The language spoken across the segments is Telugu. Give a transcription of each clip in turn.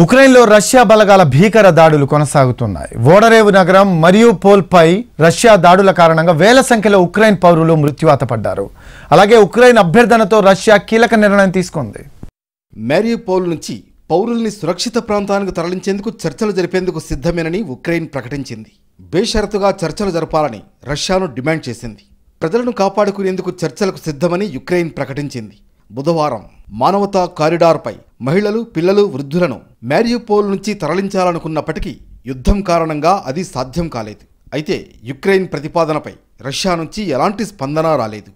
ఉక్రెయిన్లో రష్యా బలగాల భీకర దాడులు కొనసాగుతున్నాయి ఓడరేవు నగరం మరియు పోల్పై రష్యా దాడుల కారణంగా వేల సంఖ్యలో ఉక్రెయిన్ పౌరులు మృత్యువాతపడ్డారు అలాగే ఉక్రెయిన్ అభ్యర్థనతో రష్యా కీలక నిర్ణయం తీసుకుంది పోల్ నుంచి పౌరుల్ని సురక్షిత ప్రాంతానికి తరలించేందుకు చర్చలు జరిపేందుకు సిద్ధమేనని ఉక్రెయిన్ ప్రకటించింది బేషరతుగా చర్చలు జరపాలని రష్యాను డిమాండ్ చేసింది ప్రజలను కాపాడుకునేందుకు చర్చలకు సిద్ధమని యుక్రెయిన్ ప్రకటించింది బుధవారం మానవతా కారిడార్పై మహిళలు పిల్లలు వృద్ధులను మ్యారియోపోల్ నుంచి తరలించాలనుకున్నప్పటికీ యుద్ధం కారణంగా అది సాధ్యం కాలేదు అయితే యుక్రెయిన్ ప్రతిపాదనపై రష్యా నుంచి ఎలాంటి స్పందన రాలేదు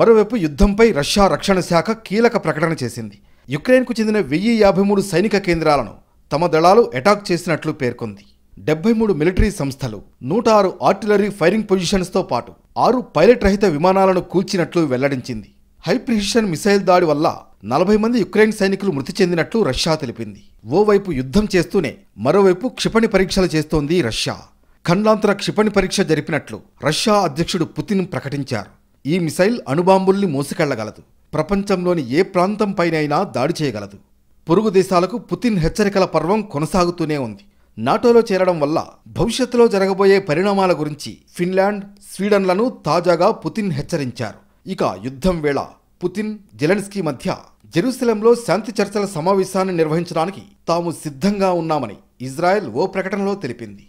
మరోవైపు యుద్ధంపై రష్యా రక్షణ శాఖ కీలక ప్రకటన చేసింది యుక్రెయిన్కు చెందిన వెయ్యి యాభై మూడు సైనిక కేంద్రాలను తమ దళాలు అటాక్ చేసినట్లు పేర్కొంది డెబ్బై మూడు మిలిటరీ సంస్థలు నూట ఆరు ఆర్టిలరీ ఫైరింగ్ పొజిషన్స్తో పాటు ఆరు పైలట్ రహిత విమానాలను కూల్చినట్లు వెల్లడించింది హై ప్రిసిషన్ మిసైల్ దాడి వల్ల నలభై మంది యుక్రెయిన్ సైనికులు మృతి చెందినట్లు రష్యా తెలిపింది ఓవైపు యుద్ధం చేస్తూనే మరోవైపు క్షిపణి పరీక్షలు చేస్తోంది రష్యా ఖండాంతర క్షిపణి పరీక్ష జరిపినట్లు రష్యా అధ్యక్షుడు పుతిన్ ప్రకటించారు ఈ మిసైల్ అణుబాంబుల్ని మోసుకెళ్లగలదు ప్రపంచంలోని ఏ ప్రాంతంపైనైనా దాడి చేయగలదు పొరుగు దేశాలకు పుతిన్ హెచ్చరికల పర్వం కొనసాగుతూనే ఉంది నాటోలో చేరడం వల్ల భవిష్యత్తులో జరగబోయే పరిణామాల గురించి ఫిన్లాండ్ స్వీడన్లను తాజాగా పుతిన్ హెచ్చరించారు ఇక యుద్ధం వేళ పుతిన్ జెలెన్స్కీ మధ్య జెరూసలంలో శాంతి చర్చల సమావేశాన్ని నిర్వహించడానికి తాము సిద్ధంగా ఉన్నామని ఇజ్రాయెల్ ఓ ప్రకటనలో తెలిపింది